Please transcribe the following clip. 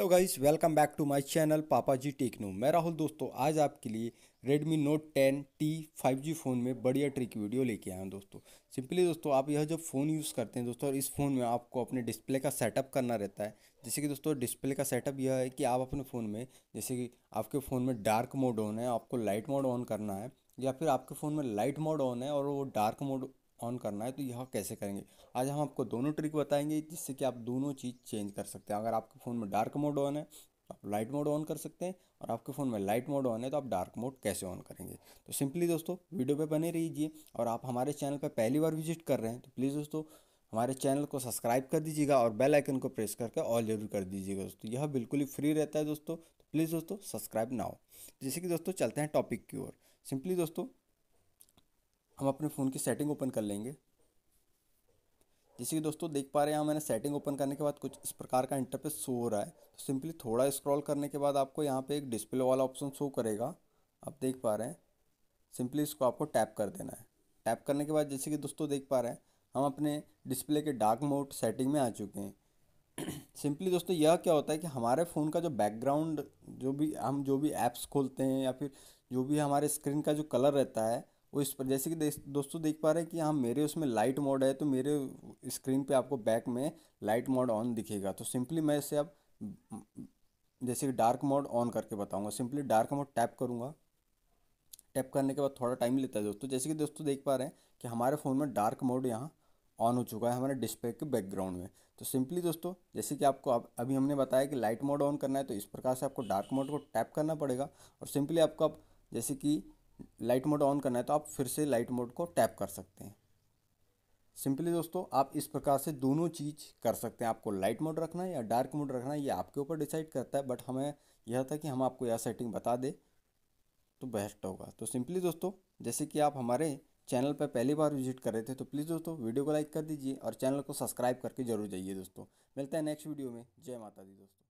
hello guys welcome back to my channel Papa ji techno मैं राहुल दोस्तों आज आपके लिए Redmi Note ten T five G phone में बढ़िया ट्रिक वीडियो लेके आया हूँ दोस्तों सिंपली दोस्तों आप यह जब फ़ोन यूज़ करते हैं दोस्तों और इस फ़ोन में आपको अपने डिस्प्ले का सेटअप करना रहता है जैसे कि दोस्तों डिस्प्ले का सेटअप यह है कि आप अपने फ़ोन में जैसे कि आपके फ़ोन में डार्क मोड ऑन है आपको लाइट मोड ऑन करना है या फिर आपके फ़ोन में लाइट मोड ऑन है और वो डार्क मोड ऑन करना है तो यह कैसे करेंगे आज हम आपको दोनों ट्रिक बताएंगे जिससे कि आप दोनों चीज़ चेंज कर सकते हैं अगर आपके फ़ोन में डार्क मोड ऑन है तो आप लाइट मोड ऑन कर सकते हैं और आपके फ़ोन में लाइट मोड ऑन है तो आप डार्क मोड कैसे ऑन करेंगे तो सिंपली दोस्तों वीडियो पे बने रहिए और आप हमारे चैनल पर पहली बार विजिट कर रहे हैं तो प्लीज़ दोस्तों हमारे चैनल को सब्सक्राइब कर दीजिएगा और बेल आइकन को प्रेस करके ऑल जरूर कर दीजिएगा दोस्तों यह बिल्कुल ही फ्री रहता है दोस्तों तो प्लीज़ दोस्तों सब्सक्राइब ना हो जैसे कि दोस्तों चलते हैं टॉपिक की ओर सिंपली दोस्तों हम अपने फ़ोन की सेटिंग ओपन कर लेंगे जैसे कि दोस्तों देख पा रहे हैं यहाँ मैंने सेटिंग ओपन करने के बाद कुछ इस प्रकार का इंटरफेस शो हो रहा है तो सिंपली थोड़ा स्क्रॉल करने के बाद आपको यहाँ पे एक डिस्प्ले वाला ऑप्शन शो करेगा आप देख पा रहे हैं सिंपली इसको आपको टैप कर देना है टैप करने के बाद जैसे कि दोस्तों देख पा रहे हैं हम अपने डिस्प्ले के डार्क मोड सेटिंग में आ चुके हैं सिंपली दोस्तों यह क्या होता है कि हमारे फ़ोन का जो बैकग्राउंड जो भी हम जो भी ऐप्स खोलते हैं या फिर जो भी हमारे स्क्रीन का जो कलर रहता है वो इस पर जैसे कि दोस्तों देख पा रहे हैं कि हाँ मेरे उसमें लाइट मोड है तो मेरे स्क्रीन पे आपको बैक में लाइट मोड ऑन दिखेगा तो सिंपली मैं इसे अब जैसे कि डार्क मोड ऑन करके बताऊँगा सिंपली डार्क मोड टैप करूंगा टैप करने के बाद थोड़ा टाइम लेता है दोस्तों जैसे कि दोस्तों देख पा रहे हैं कि हमारे फ़ोन में डार्क मोड यहाँ ऑन हो चुका है हमारे डिस्प्ले के बैकग्राउंड में तो सिंपली दोस्तों जैसे कि आपको अब अभी हमने बताया कि लाइट मोड ऑन करना है तो इस प्रकार से आपको डार्क मोड को टैप करना पड़ेगा और सिंपली आपको आप जैसे कि लाइट मोड ऑन करना है तो आप फिर से लाइट मोड को टैप कर सकते हैं सिंपली दोस्तों आप इस प्रकार से दोनों चीज़ कर सकते हैं आपको लाइट मोड रखना है या डार्क मोड रखना है ये आपके ऊपर डिसाइड करता है बट हमें यह था कि हम आपको यह सेटिंग बता दें तो बेस्ट होगा तो सिंपली दोस्तों जैसे कि आप हमारे चैनल पर पहली बार विजिट कर रहे थे तो प्लीज़ दोस्तों वीडियो को लाइक कर दीजिए और चैनल को सब्सक्राइब करके जरूर जाइए दोस्तों मिलते हैं नेक्स्ट वीडियो में जय माता दी दोस्तों